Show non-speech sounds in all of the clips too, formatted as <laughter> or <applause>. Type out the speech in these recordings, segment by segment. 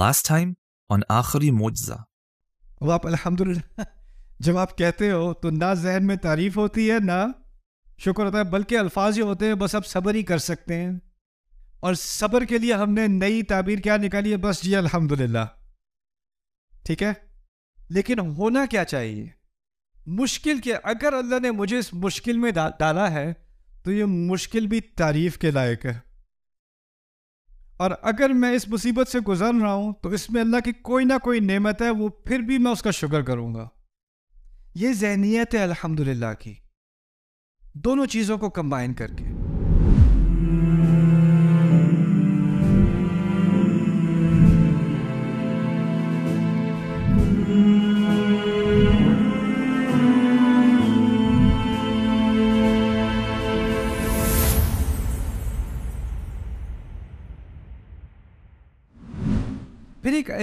Last time on Akhri Mujza. अब आप अल्हम्दुलिल्लाह जब आप कहते हो तो ना जहन में तारीफ होती है ना शुक्र होता है बल्कि अल्फाज ही होते हैं बस आप सब्र ही कर सकते हैं और सब्र के लिए हमने नई ताबीर क्या निकाली है बस जी अल्हम्दुलिल्लाह ठीक है लेकिन होना क्या चाहिए मुश्किल के अगर अल्लाह ने मुझे इस मुश्किल में डाला है तो ये मुश्किल भी तारीफ के लायक है और अगर मैं इस मुसीबत से गुजर रहा हूँ तो इसमें अल्लाह की कोई ना कोई नेमत है वो फिर भी मैं उसका शुक्र करूँगा ये जहनीत है अलहमदिल्ला की दोनों चीज़ों को कंबाइन करके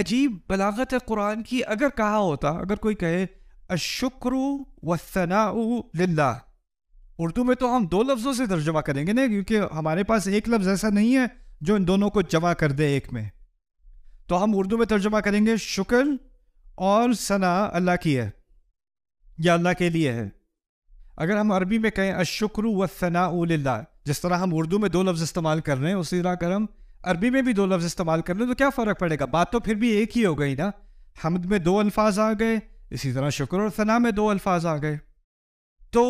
अजीब बलागत है कुरान की अगर कहा होता अगर कोई कहे अशुक्र वना लिल्ला उर्दू में तो हम दो लफ्ज़ों से तर्जमा करेंगे ना क्योंकि हमारे पास एक लफ्ज़ ऐसा नहीं है जो इन दोनों को जमा कर दे एक में तो हम उर्दू में तर्जमा करेंगे शुक्र और सना अल्लाह की है या अल्लाह के लिए है अगर हम अरबी में कहें अशुक्र व सना जिस तरह हम उर्दू में दो लफ्ज़ इस्तेमाल कर रहे हैं उसी तरह अगर हम अरबी में भी दो लफ्ज़ इस्तेमाल कर लो तो क्या फ़र्क पड़ेगा बात तो फिर भी एक ही हो गई ना हमद में दो अल्फाज आ गए इसी तरह शुक्र और सना में दो अल्फाज आ गए तो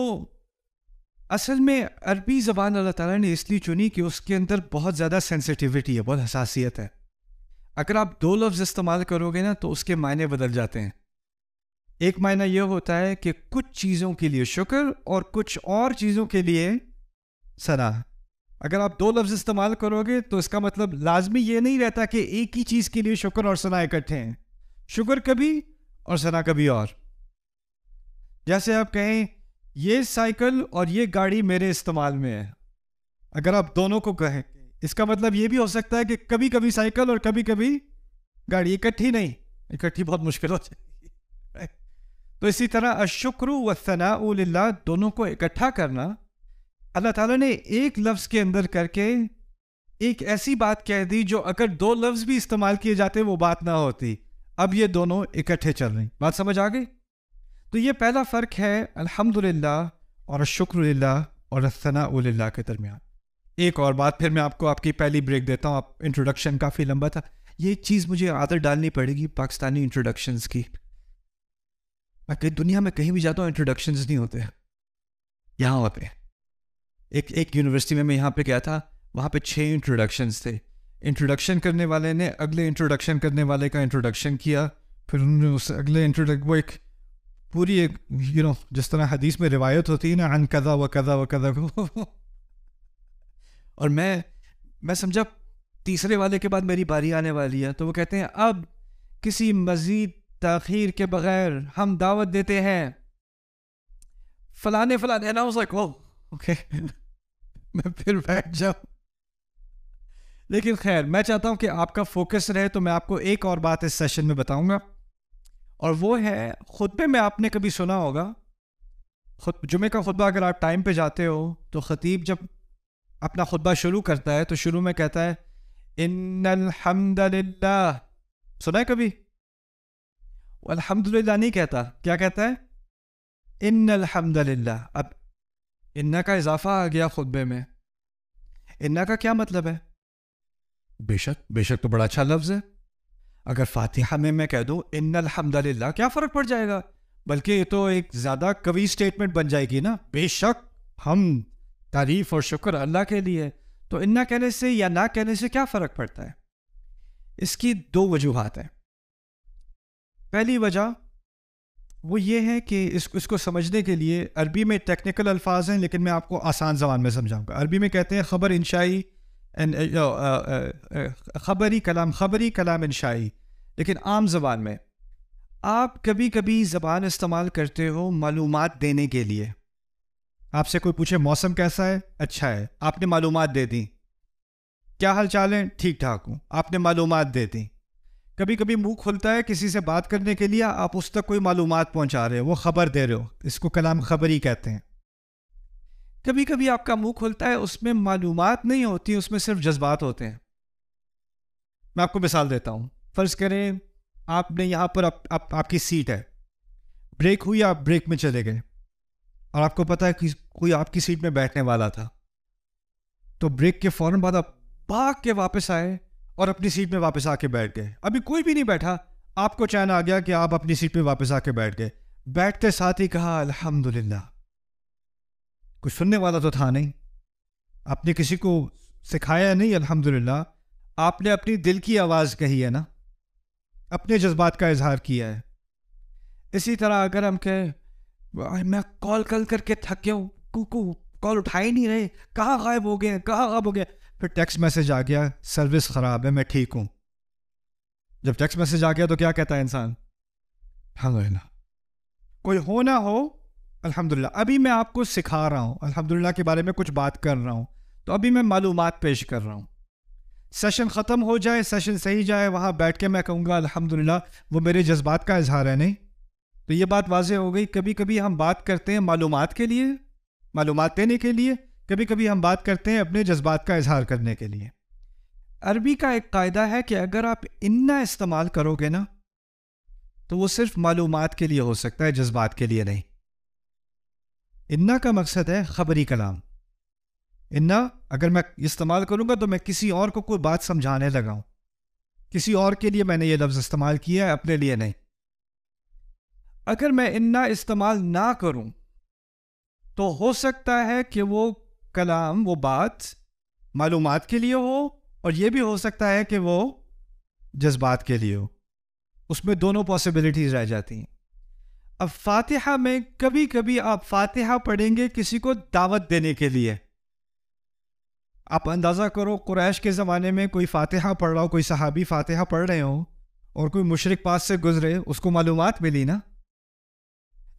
असल में अरबी ज़बान अल्लाह ताला ने इसलिए चुनी कि उसके अंदर बहुत ज़्यादा सेंसिटिविटी है बहुत हसासियत है अगर आप दो लफ्ज़ इस्तेमाल करोगे ना तो उसके मायने बदल जाते हैं एक मायना यह होता है कि कुछ चीज़ों के लिए शुक्र और कुछ और चीज़ों के लिए सना अगर आप दो लफ्ज़ इस्तेमाल करोगे तो इसका मतलब लाजमी ये नहीं रहता कि एक ही चीज़ के लिए शुक्र और सना इकट्ठे हैं शुक्र कभी और सना कभी और जैसे आप कहें ये साइकिल और ये गाड़ी मेरे इस्तेमाल में है अगर आप दोनों को कहें इसका मतलब ये भी हो सकता है कि कभी कभी साइकिल और कभी कभी गाड़ी इकट्ठी नहीं इकट्ठी बहुत मुश्किल हो जाएगी <laughs> तो इसी तरह अशुक्र व सना दोनों को इकट्ठा करना अल्लाह ताला ने एक लफ्ज़ के अंदर करके एक ऐसी बात कह दी जो अगर दो लफ्ज़ भी इस्तेमाल किए जाते वो बात ना होती अब ये दोनों इकट्ठे चल रही बात समझ आ गई तो ये पहला फ़र्क है अल्हम्दुलिल्लाह और शुक्रल्ला और सनाउल्ला के दरमियान एक और बात फिर मैं आपको आपकी पहली ब्रेक देता हूँ आप इंट्रोडक्शन काफ़ी लंबा था ये चीज़ मुझे आदत डालनी पड़ेगी पाकिस्तानी इंट्रोडक्शंस की मैं कहीं दुनिया में कहीं भी जाता हूँ इंट्रोडक्शंस नहीं होते यहाँ होते हैं एक एक यूनिवर्सिटी में मैं यहाँ पे गया था वहाँ पे छः इंट्रोडक्शंस थे इंट्रोडक्शन करने वाले ने अगले इंट्रोडक्शन करने वाले का इंट्रोडक्शन किया फिर उन्होंने उस अगले इंट्रोडक्ट वो एक पूरी एक यू नो जिस तरह हदीस में रिवायत होती है ना अन कदा व कदा व कदा <laughs> और मैं मैं समझा तीसरे वाले के बाद मेरी बारी आने वाली है तो वो कहते हैं अब किसी मज़ीद तखीर के बगैर हम दावत देते हैं फलाने फलाने ना हो सको ओके <laughs> मैं फिर बैठ जाऊं लेकिन खैर मैं चाहता हूं कि आपका फोकस रहे तो मैं आपको एक और बात इस सेशन में बताऊंगा और वो है खुतबे में आपने कभी सुना होगा खुद जुमे का खुतबा अगर आप टाइम पे जाते हो तो ख़तीब जब अपना खुतबा शुरू करता है तो शुरू में कहता है इनहमदल्ला सुना है कभी अल्हम्दुलिल्लाह नहीं कहता क्या कहता है इन अलहमदल्ला अब इन्ना का इजाफा आ गया खुतबे में इन्ना का क्या मतलब है बेशक बेशक तो बड़ा अच्छा लफ्ज़ है अगर फातिहा में मैं कह दूँ इन अलहमदिल्ला क्या फ़र्क पड़ जाएगा बल्कि ये तो एक ज़्यादा कवि स्टेटमेंट बन जाएगी ना बेशक हम तारीफ़ और शुक्र अल्लाह के लिए तो इन्ना कहने से या ना कहने से क्या फ़र्क पड़ता है इसकी दो वजूहत हैं पहली वजह वो ये है कि इसको इसको समझने के लिए अरबी में टेक्निकल अल्फाज हैं लेकिन मैं आपको आसान जबान में समझाऊंगा अरबी में कहते हैं खबर इनशाई एंड खबरी कलाम खबरी कलाम इनशाई लेकिन आम जबान में आप कभी कभी ज़बान इस्तेमाल करते हो मालूम देने के लिए आपसे कोई पूछे मौसम कैसा है अच्छा है आपने मालूम दे दी क्या हाल चाल है ठीक ठाक हूँ आपने मालूम दे दी कभी कभी मुंह खुलता है किसी से बात करने के लिए आप उस तक कोई मालूम पहुंचा रहे हो वो खबर दे रहे हो इसको कलाम खबर ही कहते हैं कभी कभी आपका मुंह खुलता है उसमें मालूम नहीं होती उसमें सिर्फ जज्बात होते हैं मैं आपको मिसाल देता हूं फ़र्ज़ करें आपने यहां पर आप, आप, आपकी सीट है ब्रेक हुई आप ब्रेक में चले गए और आपको पता है कि कोई आपकी सीट में बैठने वाला था तो ब्रेक के फौरन बाद आप भाग के वापस आए और अपनी सीट में वापस आके बैठ गए अभी कोई भी नहीं बैठा आपको चैन आ गया कि आप अपनी सीट में वापस आके बैठ गए बैठते साथ ही कहा अल्हम्दुलिल्लाह कुछ सुनने वाला तो था नहीं आपने किसी को सिखाया नहीं अल्हम्दुलिल्लाह आपने अपनी दिल की आवाज़ कही है ना अपने जज्बात का इजहार किया है इसी तरह अगर हम कहें मैं कॉल कल करके थक गया हूँ कॉल उठा ही नहीं रहे कहाँ गायब हो गए कहाँ गायब हो गया फिर टेक्स्ट मैसेज आ गया सर्विस ख़राब है मैं ठीक हूँ जब टेक्स्ट मैसेज आ गया तो क्या कहता है इंसान हाँ ना कोई हो ना हो अल्हम्दुलिल्लाह अभी मैं आपको सिखा रहा हूँ अल्हम्दुलिल्लाह के बारे में कुछ बात कर रहा हूँ तो अभी मैं मालूम पेश कर रहा हूँ सेशन ख़त्म हो जाए सेशन सही जाए वहाँ बैठ के मैं कहूँगा अल्हम्दुलिल्लाह वो मेरे जज्बात का इजहार है नहीं तो ये बात वाजह हो गई कभी कभी हम बात करते हैं मालूम के लिए मालूम देने के लिए कभी कभी हम बात करते हैं अपने जज्बात का इजहार करने के लिए अरबी का एक कायदा है कि अगर आप इन्ना इस्तेमाल करोगे ना तो वो सिर्फ मालूम के लिए हो सकता है जज्बात के लिए नहीं इन्ना का मकसद है खबरी कलाम इन्ना अगर मैं इस्तेमाल करूंगा तो मैं किसी और को कोई बात समझाने लगाऊं किसी और के लिए मैंने ये लफ्ज़ इस्तेमाल किया है अपने लिए नहीं अगर मैं इन्ना इस्तेमाल ना करूं तो हो सकता है कि वो कलाम वो बात मालूम के लिए हो और ये भी हो सकता है कि वो जज्बात के लिए हो उसमें दोनों पॉसिबिलिटीज़ रह जाती हैं अब फातिहा में कभी कभी आप फातिहा पढ़ेंगे किसी को दावत देने के लिए आप अंदाज़ा करो क्रैश के ज़माने में कोई फातिहा पढ़ रहा हो कोई सहाबी फातिहा पढ़ रहे हो और कोई मुशरक पास से गुजरे उसको मालूम मिली ना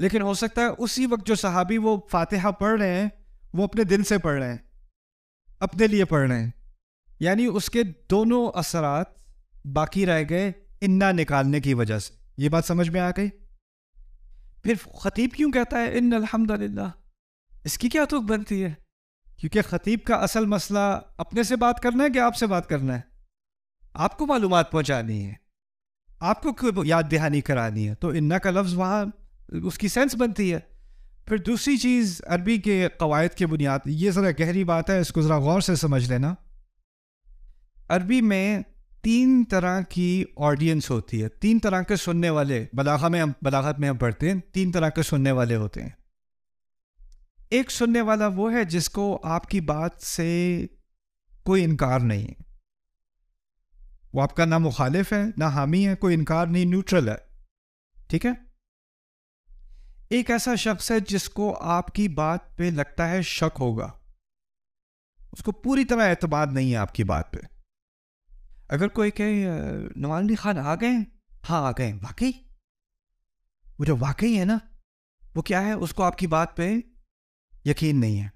लेकिन हो सकता है उसी वक्त जो सहाबी वो फातिहा पढ़ रहे हैं वो अपने दिल से पढ़ रहे हैं अपने लिए पढ़ रहे हैं यानी उसके दोनों असरात बाकी रह गए इन्ना निकालने की वजह से ये बात समझ में आ गई फिर ख़तीब क्यों कहता है इन अलहमदिल्ला इसकी क्या तुक बनती है क्योंकि ख़तीब का असल मसला अपने से बात करना है कि आपसे बात करना है आपको मालूम पहुँचानी है आपको याद दहानी करानी है तो इन्ना का लफ्ज़ वहाँ उसकी सेंस बनती है फिर दूसरी चीज़ अरबी के कवायद के बुनियाद ये ज़रा गहरी बात है इसको ज़रा गौर से समझ लेना अरबी में तीन तरह की ऑडियंस होती है तीन तरह के सुनने वाले बलागा में हम बलागत में हम पढ़ते हैं तीन तरह के सुनने वाले होते हैं एक सुनने वाला वो है जिसको आपकी बात से कोई इनकार नहीं है वो आपका ना मुखालिफ है ना हामी है कोई इनकार नहीं न्यूट्रल है ठीक है एक ऐसा शख्स है जिसको आपकी बात पे लगता है शक होगा उसको पूरी तरह एतबाद नहीं है आपकी बात पे अगर कोई कहे नवाज अली खान आ गए हाँ आ गए वाकई वो जो वाकई है ना वो क्या है उसको आपकी बात पे यकीन नहीं है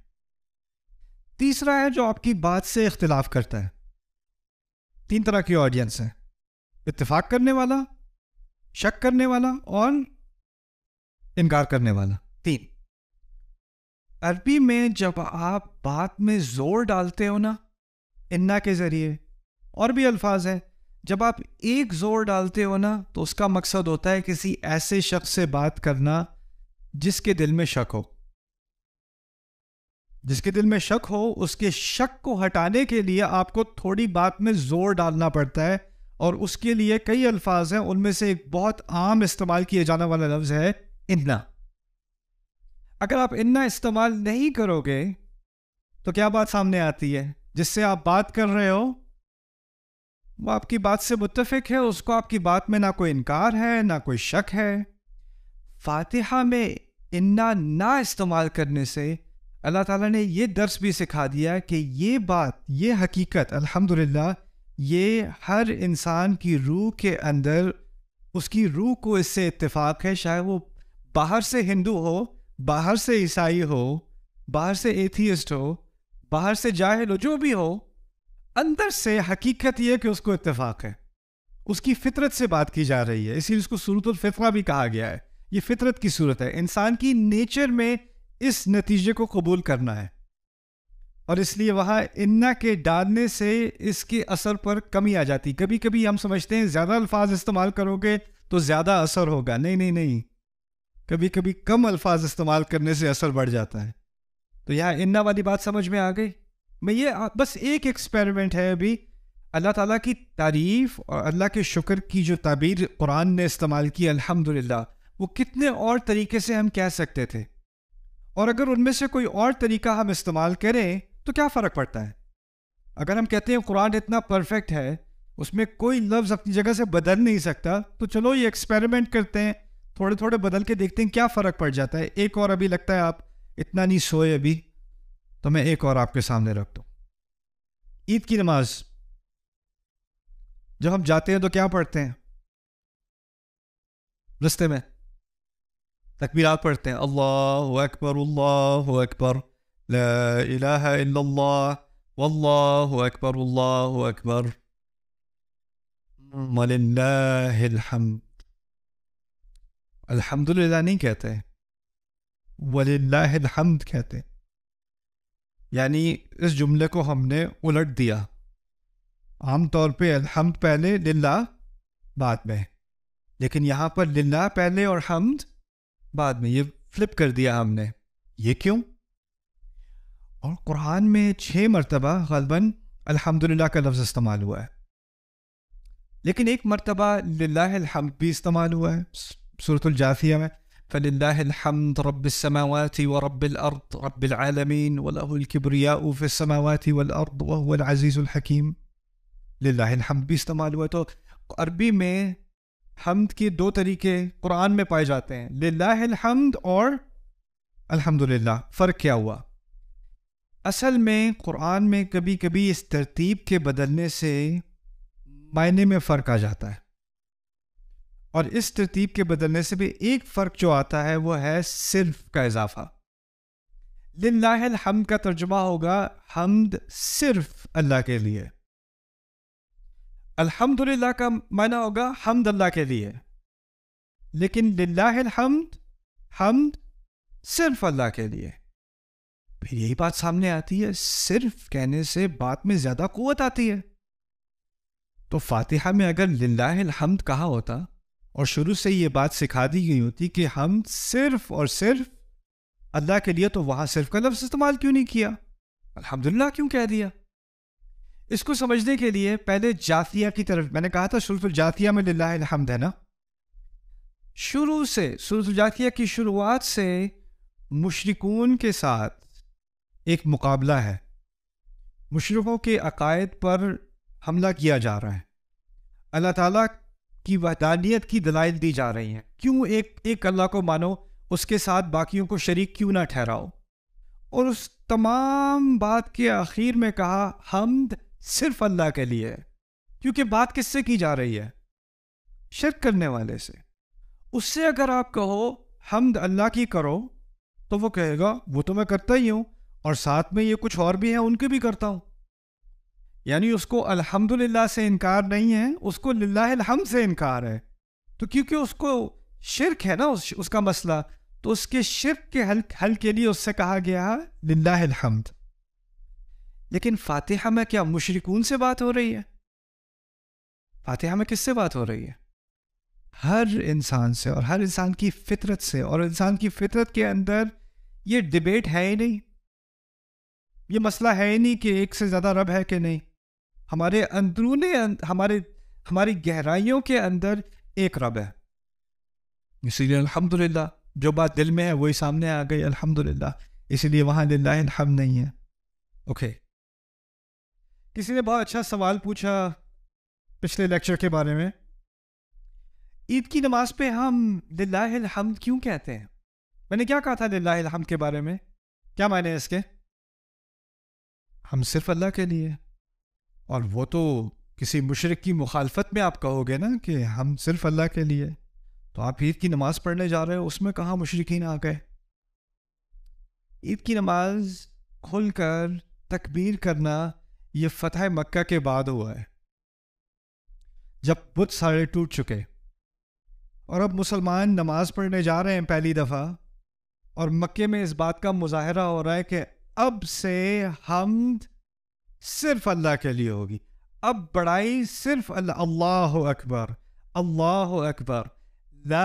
तीसरा है जो आपकी बात से इख्तलाफ करता है तीन तरह की ऑडियंस है इतफाक करने वाला शक करने वाला और इनकार करने वाला तीन अरबी में जब आप बात में जोर डालते हो ना इन्ना के जरिए और भी अल्फाज हैं जब आप एक जोर डालते हो ना तो उसका मकसद होता है किसी ऐसे शख्स से बात करना जिसके दिल में शक हो जिसके दिल में शक हो उसके शक को हटाने के लिए आपको थोड़ी बात में जोर डालना पड़ता है और उसके लिए कई अल्फाज हैं उनमें से एक बहुत आम इस्तेमाल किए जाने वाला लफ्ज़ है इन्ना अगर आप इन्ना इस्तेमाल नहीं करोगे तो क्या बात सामने आती है जिससे आप बात कर रहे हो वो आपकी बात से मुतफिक है उसको आपकी बात में ना कोई इनकार है ना कोई शक है फातिहा में इन्ना ना इस्तेमाल करने से अल्लाह ताला ने ये दर्स भी सिखा दिया कि ये बात ये हकीकत अल्हम्दुलिल्लाह ये हर इंसान की रूह के अंदर उसकी रूह को इससे इत्तेफाक है शायद वो बाहर से हिंदू हो बाहर से ईसाई हो बाहर से एथियस्ट हो बाहर से जाहिल हो जो भी हो अंदर से हकीकत यह कि उसको इत्तेफाक है उसकी फितरत से बात की जा रही है इसीलिए उसको सूरत फितरा भी कहा गया है ये फितरत की सूरत है इंसान की नेचर में इस नतीजे को कबूल करना है और इसलिए वहाँ इन्ना के डालने से इसके असर पर कमी आ जाती कभी कभी हम समझते हैं ज़्यादा अल्फाज इस्तेमाल करोगे तो ज़्यादा असर होगा नहीं नहीं नहीं कभी कभी कम अल्फाज इस्तेमाल करने से असर बढ़ जाता है तो यहाँ इन्ना वाली बात समझ में आ गई मैं ये बस एक एक्सपेरिमेंट है अभी अल्लाह ताला की तारीफ़ और अल्लाह के शुक्र की जो ताबीर कुरान ने इस्तेमाल की अल्हम्दुलिल्लाह वो कितने और तरीके से हम कह सकते थे और अगर उनमें से कोई और तरीका हम इस्तेमाल करें तो क्या फ़र्क पड़ता है अगर हम कहते हैं कुरान इतना परफेक्ट है उसमें कोई लफ्ज़ अपनी जगह से बदल नहीं सकता तो चलो ये एक्सपेरिमेंट करते हैं थोड़े थोड़े बदल के देखते हैं क्या फ़र्क पड़ जाता है एक और अभी लगता है आप इतना नहीं सोए अभी तो मैं एक और आपके सामने रख दूँ ईद की नमाज जब हम जाते हैं तो क्या पढ़ते हैं रस्ते में तकबीरात पढ़ते हैं अल्लाह अकबर अल्लाह अकबर अकबर अल्लाह अकबर मलिल्लाहिल अल्हम्दुलिल्लाह नहीं कहते वलिल्लाह कहते यानी इस जुमले को हमने उलट दिया आमतौर पे अलहमद पहले लिल्ला बाद में लेकिन यहाँ पर लिल्ला पहले और हमद बाद में ये फ्लिप कर दिया हमने ये क्यों और कुरान में छः मरतबा गलबन अल्हम्दुलिल्लाह का लफ्ज़ इस्तेमाल हुआ है लेकिन एक मरतबा लाहमद भी इस्तेमाल हुआ है سورة الجاثية में فلله الحمد رب السماوات ورب الأرض رب العالمين وله الكبرياء في السماوات والأرض وهو العزيز الحكيم لله الحمد भी इस्तेमाल हुआ तो अरबी में हमद के दो तरीके कुरान में पाए जाते हैं लिल्लाह हमद और अल्हम्दुलिल्लाह फ़र्क क्या हुआ असल में कुरान में कभी कभी इस तरतीब के बदलने से मायने में फ़र्क आ जाता है और इस तरतीब के बदलने से भी एक फ़र्क जो आता है वह है सिर्फ का इजाफा लाहल हम का तर्जुमा होगा हमद सिर्फ अल्लाह के लिए अल्हम्दुलिल्लाह का माना होगा हमद अल्लाह के लिए लेकिन लाहल हमद हमद सिर्फ अल्लाह के लिए फिर यही बात सामने आती है सिर्फ कहने से बात में ज़्यादा कुत आती है तो फातिहा में अगर लाहल हमद कहा होता और शुरू से ये बात सिखा दी गई होती कि हम सिर्फ और सिर्फ अल्लाह के लिए तो वहाँ सिर्फ का लफ्ज़ इस्तेमाल क्यों नहीं किया अल्हम्दुलिल्लाह क्यों कह दिया इसको समझने के लिए पहले जातिया की तरफ मैंने कहा था शुरुफ जातिया में लाहमद है ना शुरू से शुरुफ जातिया की शुरुआत से मुशरकून के साथ एक मुकाबला है मुशरकों के अकायद पर हमला किया जा रहा है अल्लाह ताला की वहदानियत की दलाइल दी जा रही हैं क्यों एक एक अल्लाह को मानो उसके साथ बाकियों को शरीक क्यों ना ठहराओ और उस तमाम बात के आखिर में कहा हमद सिर्फ अल्लाह के लिए है क्योंकि बात किससे की जा रही है शिरक करने वाले से उससे अगर आप कहो हमद अल्लाह की करो तो वो कहेगा वो तो मैं करता ही हूँ और साथ में ये कुछ और भी हैं उनके भी करता हूँ यानी उसको अल्हम्दुलिल्लाह से इनकार नहीं है उसको लाहम से इनकार है तो क्योंकि उसको शिरक है ना उस, उसका मसला तो उसके शिरक के हल हल के लिए उससे कहा गया लाहमद लेकिन फातिहा में क्या मुशरकून से बात हो रही है फातिहा में किससे बात हो रही है हर इंसान से और हर इंसान की फितरत से और इंसान की फितरत के अंदर ये डिबेट है ही नहीं ये मसला है ही नहीं कि एक से ज़्यादा रब है कि नहीं हमारे अंदरूनी अं, हमारे हमारी गहराइयों के अंदर एक रब है इसीलिए अल्हम्दुलिल्लाह जो बात दिल में है वही सामने आ गई अल्हम्दुलिल्लाह इसीलिए वहाँ हम नहीं है ओके किसी ने बहुत अच्छा सवाल पूछा पिछले लेक्चर के बारे में ईद की नमाज पे हम हम क्यों कहते हैं मैंने क्या कहा था हम के बारे में क्या मायने इसके हम सिर्फ अल्लाह के लिए और वो तो किसी मुशरक की मुखालफत में आप कहोगे ना कि हम सिर्फ अल्लाह के लिए तो आप ईद की नमाज़ पढ़ने जा रहे हो उसमें कहाँ मुशरकिन आ गए ईद की नमाज खुल कर तकबीर करना ये फ़तह मक्का के बाद हुआ है जब बुत सारे टूट चुके और अब मुसलमान नमाज पढ़ने जा रहे हैं पहली दफ़ा और मक्के में इस बात का मुजाहरा हो रहा है कि अब से हम सिर्फ अल्लाह के लिए होगी अब बड़ाई सिर्फ अल्लाह अल्लाह अकबर अल्लाह अकबर ला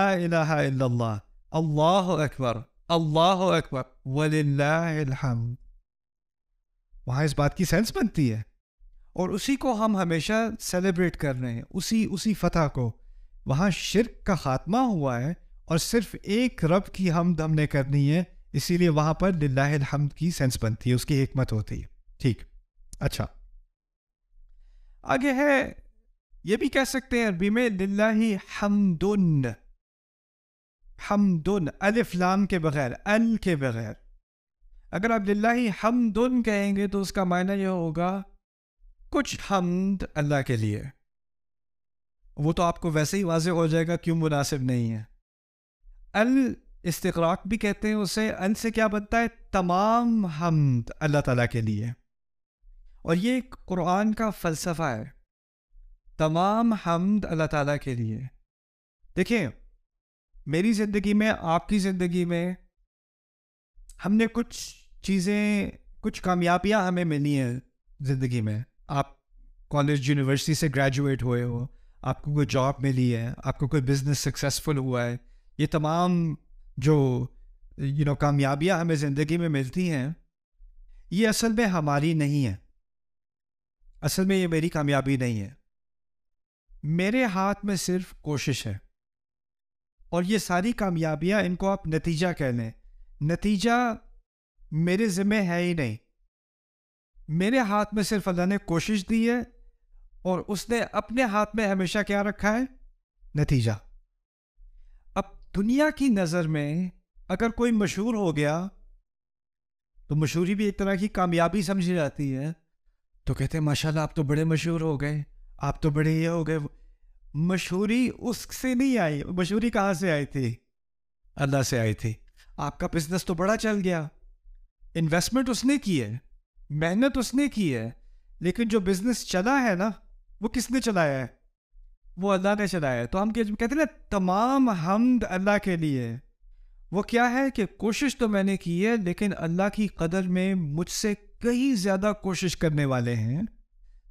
अल्लाह अकबर अल्लाह अकबर वलिल्लाहिलहम्द वहाँ इस बात की सेंस बनती है और उसी को हम हमेशा सेलिब्रेट कर रहे हैं उसी उसी फतह को वहाँ शिरक का ख़ात्मा हुआ है और सिर्फ एक रब की हमद हमने करनी है इसीलिए वहाँ पर लाहमद की सेंस बनती है उसकी हमत होती है ठीक अच्छा आगे है ये भी कह सकते हैं अरबी में लाही हमदुन हमदुन अलिफ लाम के बगैर अल के बगैर अगर आप लाही हमदुन कहेंगे तो उसका मायना यह होगा कुछ हमद अल्लाह के लिए वो तो आपको वैसे ही वाज हो जाएगा क्यों मुनासिब नहीं है अल इस्तराक भी कहते हैं उसे अल से क्या बनता है तमाम हमद अल्लाह ताला के लिए और ये कुरान का फ़लसफ़ा है तमाम हमद अल्लाह ताला के लिए देखिए मेरी ज़िंदगी में आपकी ज़िंदगी में हमने कुछ चीज़ें कुछ कामयाबियाँ हमें मिली हैं ज़िंदगी में आप कॉलेज यूनिवर्सिटी से ग्रेजुएट हुए हो आपको कोई जॉब मिली है आपको कोई बिज़नेस सक्सेसफुल हुआ है ये तमाम जो यू नो कामयाबियाँ हमें ज़िंदगी में मिलती हैं ये असल में हमारी नहीं है असल में ये मेरी कामयाबी नहीं है मेरे हाथ में सिर्फ कोशिश है और ये सारी कामयाबियाँ इनको आप नतीजा कह लें नतीजा मेरे ज़िम्मे है ही नहीं मेरे हाथ में सिर्फ अल्लाह ने कोशिश दी है और उसने अपने हाथ में हमेशा क्या रखा है नतीजा अब दुनिया की नज़र में अगर कोई मशहूर हो गया तो मशहूरी भी एक तरह की कामयाबी समझी जाती है तो कहते हैं माशाल्लाह आप तो बड़े मशहूर हो गए आप तो बड़े ये हो गए मशहूरी उससे नहीं आई मशहूरी कहाँ से आई थी अल्लाह से आई थी आपका बिजनेस तो बड़ा चल गया इन्वेस्टमेंट उसने की है मेहनत उसने की है लेकिन जो बिजनेस चला है ना वो किसने चलाया है वो अल्लाह ने चलाया तो हम कहते ना तमाम हमद अल्लाह के लिए वो क्या है कि कोशिश तो मैंने की है लेकिन अल्लाह की कदर में मुझसे कहीं ज्यादा कोशिश करने वाले हैं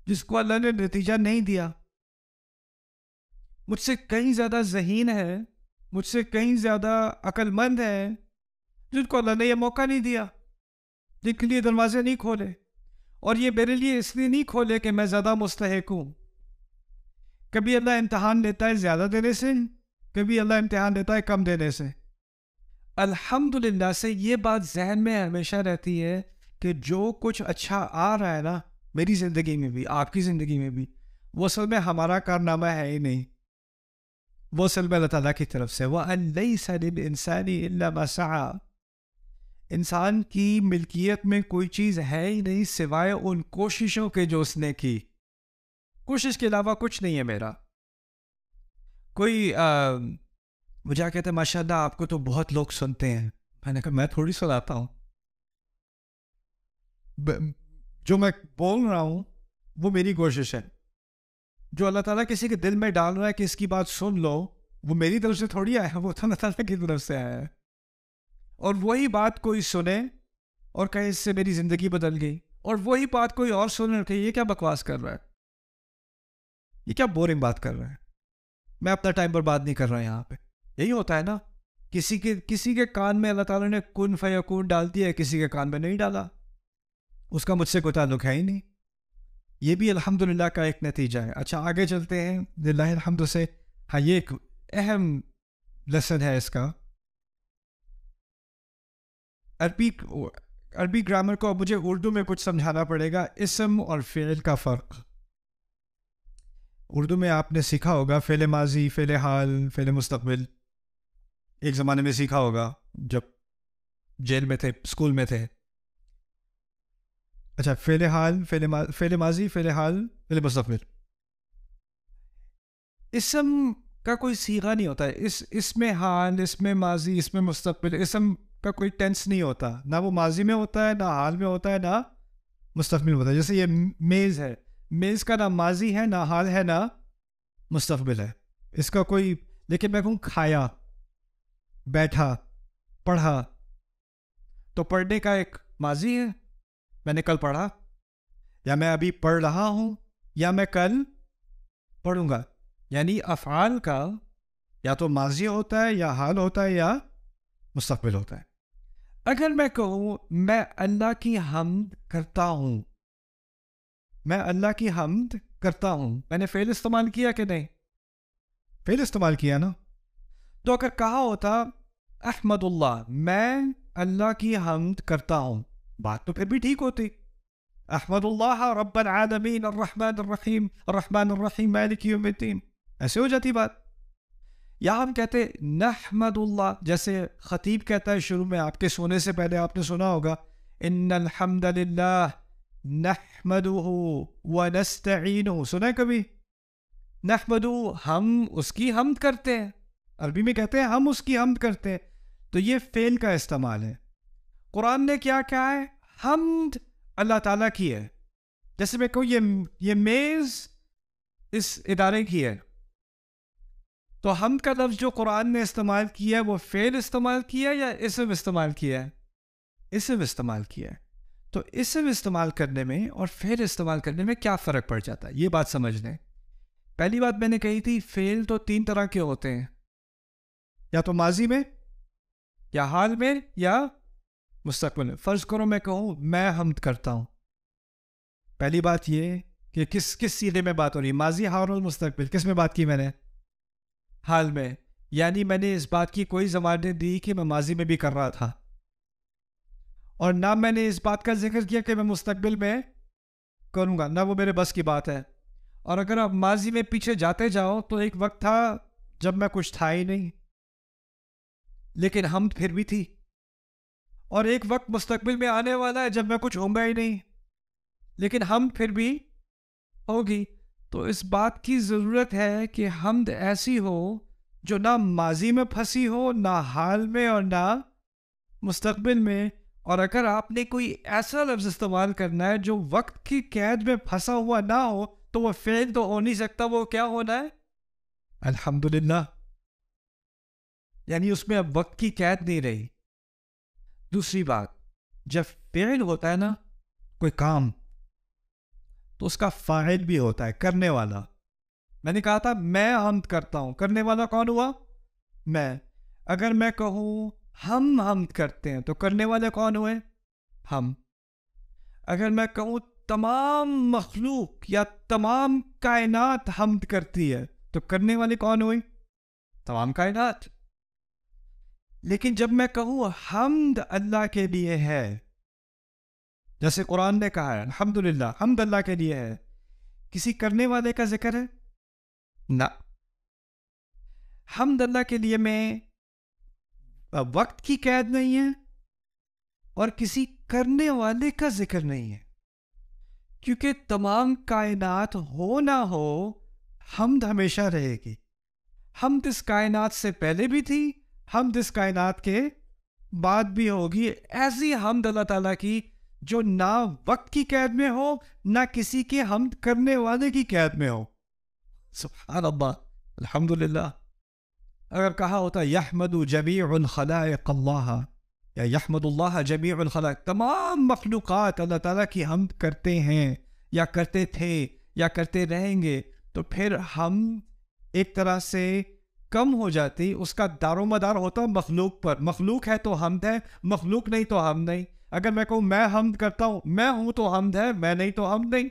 जिसको अल्लाह ने नतीजा नहीं दिया मुझसे कहीं ज्यादा जहीन है मुझसे कहीं ज्यादा अक्लमंद है जिनको अल्लाह ने यह मौका नहीं दिया जिनके लिए दरवाजे नहीं खोले और ये मेरे लिए इसलिए नहीं खोले कि मैं ज़्यादा मुस्तक हूँ कभी अल्लाह इम्तहान लेता है ज़्यादा देने से कभी अल्लाह इम्तहान लेता है कम देने से अल्हम्दुलिल्लाह से ये बात जहन में हमेशा रहती है कि जो कुछ अच्छा आ रहा है ना मेरी ज़िंदगी में भी आपकी ज़िंदगी में भी वो असल में हमारा कारनामा है ही नहीं वो असल में अल्लाह ताला की तरफ से वह नई सलिल इंसानी मसा इंसान की मिल्कियत में कोई चीज़ है ही नहीं सिवाय उन कोशिशों के जो उसने की कोशिश के अलावा कुछ नहीं है मेरा कोई मुझे कहते माशाल्लाह आपको तो बहुत लोग सुनते हैं मैंने कहा मैं थोड़ी सुनाता हूँ जो मैं बोल रहा हूँ वो मेरी कोशिश है जो अल्लाह ताला किसी के दिल में डाल रहा है कि इसकी बात सुन लो वो मेरी तरफ से थोड़ी आया है वो तो अल्लाह ताला की तरफ से आया है और वही बात कोई सुने और कहे इससे मेरी ज़िंदगी बदल गई और वही बात कोई और सुने और कहे ये क्या बकवास कर रहा है ये क्या बोरिंग बात कर रहा है मैं अपना टाइम पर बात नहीं कर रहा यहाँ पे यही होता है ना किसी के किसी के कान में अल्लाह ताला ने कुन फ़यकून डाल दिया है किसी के कान में नहीं डाला उसका मुझसे कोई ताल्लुक है ही नहीं ये भी अल्हम्दुलिल्लाह का एक नतीजा है अच्छा आगे चलते हैं दिल्लाहमद से हाँ ये एक अहम लेसन है इसका अरबी अरबी ग्रामर को अब मुझे उर्दू में कुछ समझाना पड़ेगा इसम और फ़ेल का फ़र्क उर्दू में आपने सीखा होगा फ़ेल माजी फ़ेल हाल फ़ेल मुस्तबिल एक ज़माने में सीखा होगा जब जेल में थे स्कूल में थे अच्छा फेले हाल फेले मा, फेले माजी फेले हाल फेले मुस्तबिल इसम का कोई सीगा नहीं होता है इस इसमें हाल इसमें माजी इसमें मुस्तबिल इसम का कोई टेंस नहीं होता ना वो माजी में होता है ना हाल में होता है ना मुस्तबिल होता है जैसे ये मेज़ है मेज़ का ना माजी है ना हाल है ना मुस्तबिल है इसका कोई लेकिन मैं कहूँ खाया बैठा पढ़ा तो पढ़ने का एक माजी है मैंने कल पढ़ा या मैं अभी पढ़ रहा हूँ या मैं कल पढ़ूंगा यानी अफ़ाल का या तो माजी होता है या हाल होता है या मुस्तबिल होता है अगर मैं कहूँ मैं अल्लाह की हमद करता हूँ मैं अल्लाह की हमद करता हूँ मैंने फेल इस्तेमाल किया कि नहीं फेल इस्तेमाल किया ना तो अगर कहा होता अहमदुल्ला मैं अल्लाह की हमद करता हूँ बात तो फिर भी ठीक होती अहमदुल्लाह रब्बन आलमीन रहमान रहीम रहमान अर्रहीम मालिक यौमिद्दीन ऐसे हो जाती बात या हम कहते नहमदुल्ला जैसे ख़तीब कहता है शुरू में आपके सोने से पहले आपने सुना होगा इनहमदल्ला नहमदू सुना कभी नहमदु हम उसकी हमद करते हैं अरबी में कहते हैं हम उसकी हमद करते हैं तो ये फ़ेल का इस्तेमाल है कुरान ने क्या कहा है हमद अल्लाह ताला की है जैसे मैं कहूँ ये ये मेज़ इस इदारे की है तो हम का लफ्ज़ जो कुरान ने इस्तेमाल किया है वो फ़ेल इस्तेमाल किया है या इसम इस्तेमाल किया है इसम इस्तेमाल किया है तो इसम इस्तेमाल करने में और फ़ेल इस्तेमाल करने में क्या फ़र्क पड़ जाता है ये बात समझ लें पहली बात मैंने कही थी फ़ेल तो तीन तरह के होते हैं या तो माजी में या हाल में या मुस्तकबिल में फ़र्ज़ करो मैं कहूँ मैं हमद करता हूँ पहली बात ये कि किस किस सीधे में बात हो रही है माजी हार और मुस्तकबिल किस में बात की मैंने हाल में यानी मैंने इस बात की कोई जमानत दी कि मैं माजी में भी कर रहा था और ना मैंने इस बात का जिक्र किया कि मैं मुस्तबिल में करूँगा ना वो मेरे बस की बात है और अगर आप माजी में पीछे जाते जाओ तो एक वक्त था जब मैं कुछ था ही नहीं लेकिन हम फिर भी थी और एक वक्त मुस्तकबिल में आने वाला है जब मैं कुछ होंगे ही नहीं लेकिन हम फिर भी होगी तो इस बात की ज़रूरत है कि हम ऐसी हो जो ना माजी में फंसी हो ना हाल में और ना मुस्तकबिल में और अगर आपने कोई ऐसा लफ्ज़ इस्तेमाल करना है जो वक्त की कैद में फंसा हुआ ना हो तो वह फेल तो हो नहीं सकता वो क्या होना है अल्हम्दुलिल्लाह यानी उसमें अब वक्त की कैद नहीं रही दूसरी बात जब फेल होता है ना कोई काम तो उसका फायद भी होता है करने वाला मैंने कहा था मैं हम करता हूं करने वाला कौन हुआ मैं अगर मैं कहूं हम हम करते हैं तो करने वाले कौन हुए हम अगर मैं कहूं तमाम मखलूक या तमाम कायनात हमद करती है तो करने वाले कौन हुए तमाम कायनात लेकिन जब मैं कहूँ हमद अल्लाह के लिए है जैसे कुरान ने कहा है अल्हम्दुलिल्लाह हमद अल्लाह के लिए है किसी करने वाले का जिक्र है ना हमद अल्लाह के लिए में वक्त की कैद नहीं है और किसी करने वाले का जिक्र नहीं है क्योंकि तमाम कायनात हो ना हो हमद हमेशा रहेगी हमद इस कायनात से पहले भी थी हमद इस कायनात के बाद भी होगी ऐसी हमद अल्लाह ताला की जो ना वक्त की कैद में हो ना किसी के हमद करने वाले की कैद में हो सुबहान अब्बा अल्हम्दुलिल्लाह अगर कहा होता यहमद जमी खलाक़ल्ला या खला तमाम मखलूक़ अल्लाह ताला की हम करते हैं या करते थे या करते रहेंगे तो फिर हम एक तरह से कम हो जाती उसका दारोमदार होता मखलूक पर मखलूक है तो हमद है मखलूक नहीं तो हम नहीं अगर मैं कहूँ मैं हमद करता हूँ मैं हूँ तो हमद है मैं नहीं तो हम नहीं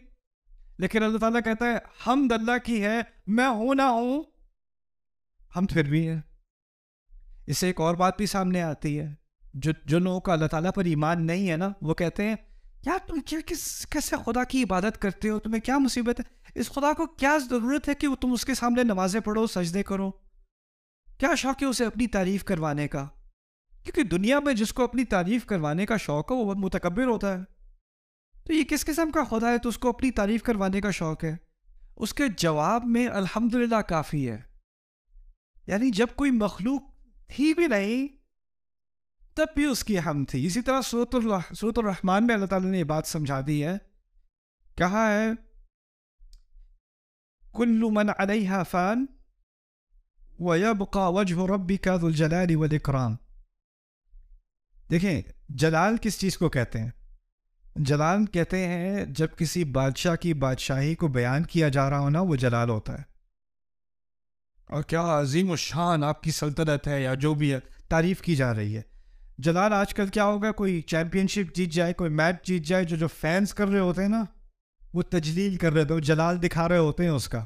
लेकिन अल्लाह ताला कहता है हमद अल्लाह की है मैं हूँ ना हूँ हम फिर भी हैं इसे एक और बात भी सामने आती है जो जो लोगों का अल्लाह ताला पर ईमान नहीं है ना वो कहते हैं यार तुम क्या किस कैसे खुदा की इबादत करते हो तुम्हें क्या मुसीबत है इस खुदा को क्या ज़रूरत है कि तुम उसके सामने नमाज़ें पढ़ो सजदे करो क्या शौक है उसे अपनी तारीफ करवाने का क्योंकि दुनिया में जिसको अपनी तारीफ करवाने का शौक है वो मुतकबर होता है तो ये किस किस्म का खुदा है तो उसको अपनी तारीफ करवाने का शौक है उसके जवाब में अल्हम्दुलिल्लाह काफ़ी है यानी जब कोई मखलूक थी भी नहीं तब भी उसकी हम थी इसी तरह सूरत रहमान में अल्लाह ताला ने ये बात समझा दी है कहा है कुल्लु मन अलैहा फ़ान वयबका वजह रबी का जलाल वलकराम देखें जलाल किस चीज़ को कहते हैं जलाल कहते हैं जब किसी बादशाह की बादशाही को बयान किया जा रहा हो ना वो जलाल होता है और क्या अजीम शान आपकी सल्तनत है या जो भी है तारीफ़ की जा रही है जलाल आजकल क्या होगा कोई चैम्पियनशिप जीत जाए कोई मैच जीत जाए जो जो फैंस कर रहे होते हैं ना वो तजलील कर रहे थे हैं जलाल दिखा रहे होते हैं उसका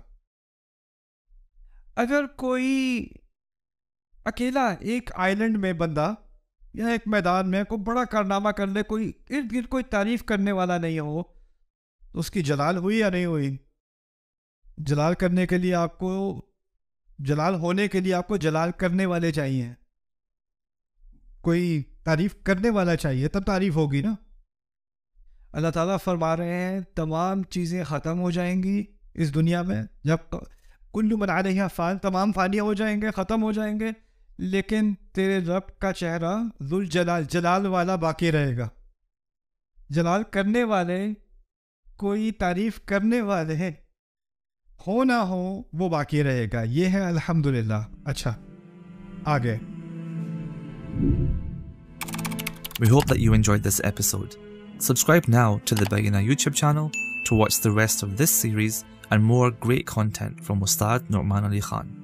अगर कोई अकेला एक आइलैंड में बंदा या एक मैदान में कोई बड़ा कारनामा कर ले कोई इर्द गिर्द कोई तारीफ करने वाला नहीं हो तो उसकी जलाल हुई या नहीं हुई जलाल करने के लिए आपको जलाल होने के लिए आपको जलाल करने वाले चाहिए कोई तारीफ करने वाला चाहिए तब तारीफ होगी ना अल्लाह ताला फरमा रहे हैं तमाम चीज़ें ख़त्म हो जाएंगी इस दुनिया में जब कुल्लू मन आ रही फान तमाम फानिया हो जाएंगे ख़त्म हो जाएंगे लेकिन तेरे रब का चेहरा जुल जलाल जलाल वाला बाकी रहेगा जलाल करने वाले कोई तारीफ़ करने वाले हैं हो ना हो वो बाकी रहेगा ये है अल्हम्दुलिल्लाह अच्छा आगे We hope that you enjoyed this episode. Subscribe now to the Beginner YouTube channel to watch the rest of this series and more great content from Ustad Norman Ali Khan.